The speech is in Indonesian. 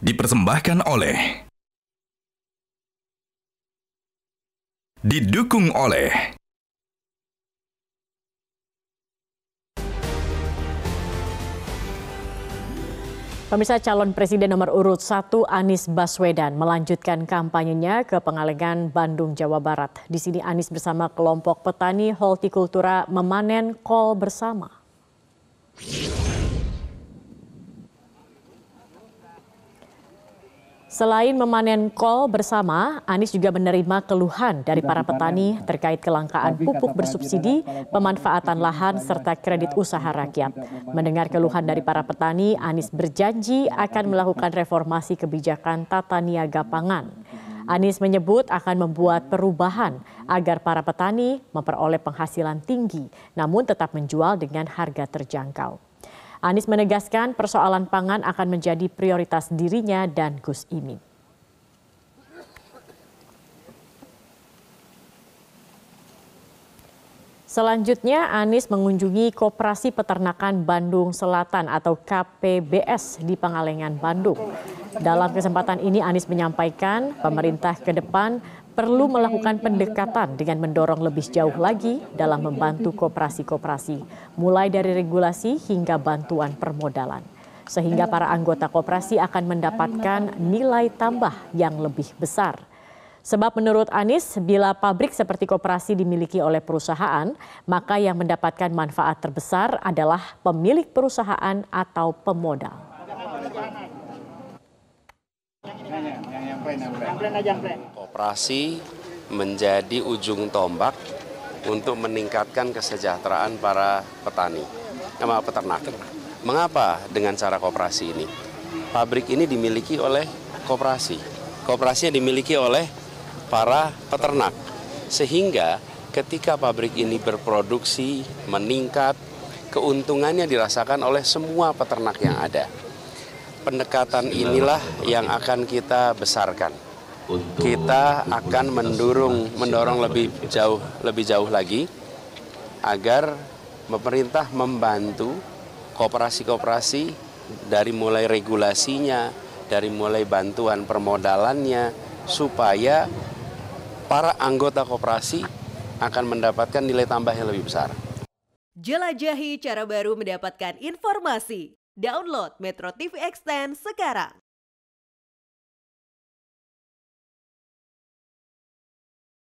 dipersembahkan oleh didukung oleh Pemirsa calon presiden nomor urut 1 Anies Baswedan melanjutkan kampanyenya ke Pengalengan, Bandung, Jawa Barat. Di sini Anies bersama kelompok petani holtikultura memanen kol bersama. Selain memanen kol bersama, Anies juga menerima keluhan dari para petani terkait kelangkaan pupuk bersubsidi, pemanfaatan lahan, serta kredit usaha rakyat. Mendengar keluhan dari para petani, Anies berjanji akan melakukan reformasi kebijakan tata niaga pangan. Anies menyebut akan membuat perubahan agar para petani memperoleh penghasilan tinggi, namun tetap menjual dengan harga terjangkau. Anies menegaskan persoalan pangan akan menjadi prioritas dirinya dan Gus Imin. Selanjutnya, Anies mengunjungi Koperasi Peternakan Bandung Selatan atau KPBS di Pangalengan, Bandung. Dalam kesempatan ini, Anies menyampaikan pemerintah ke depan perlu melakukan pendekatan dengan mendorong lebih jauh lagi dalam membantu koperasi-koperasi, mulai dari regulasi hingga bantuan permodalan. Sehingga para anggota koperasi akan mendapatkan nilai tambah yang lebih besar. Sebab menurut Anies, bila pabrik seperti koperasi dimiliki oleh perusahaan, maka yang mendapatkan manfaat terbesar adalah pemilik perusahaan atau pemodal. Koperasi menjadi ujung tombak untuk meningkatkan kesejahteraan para petani, sama peternak. Mengapa dengan cara koperasi ini? Pabrik ini dimiliki oleh koperasi. Koperasinya dimiliki oleh para peternak. Sehingga ketika pabrik ini berproduksi, meningkat, keuntungannya dirasakan oleh semua peternak yang ada. Pendekatan inilah yang akan kita besarkan. Kita akan mendorong mendorong lebih jauh lebih jauh lagi agar pemerintah membantu kooperasi-kooperasi dari mulai regulasinya, dari mulai bantuan permodalannya supaya para anggota koperasi akan mendapatkan nilai tambah yang lebih besar. Jelajahi cara baru mendapatkan informasi. Download Metro TV Extend sekarang.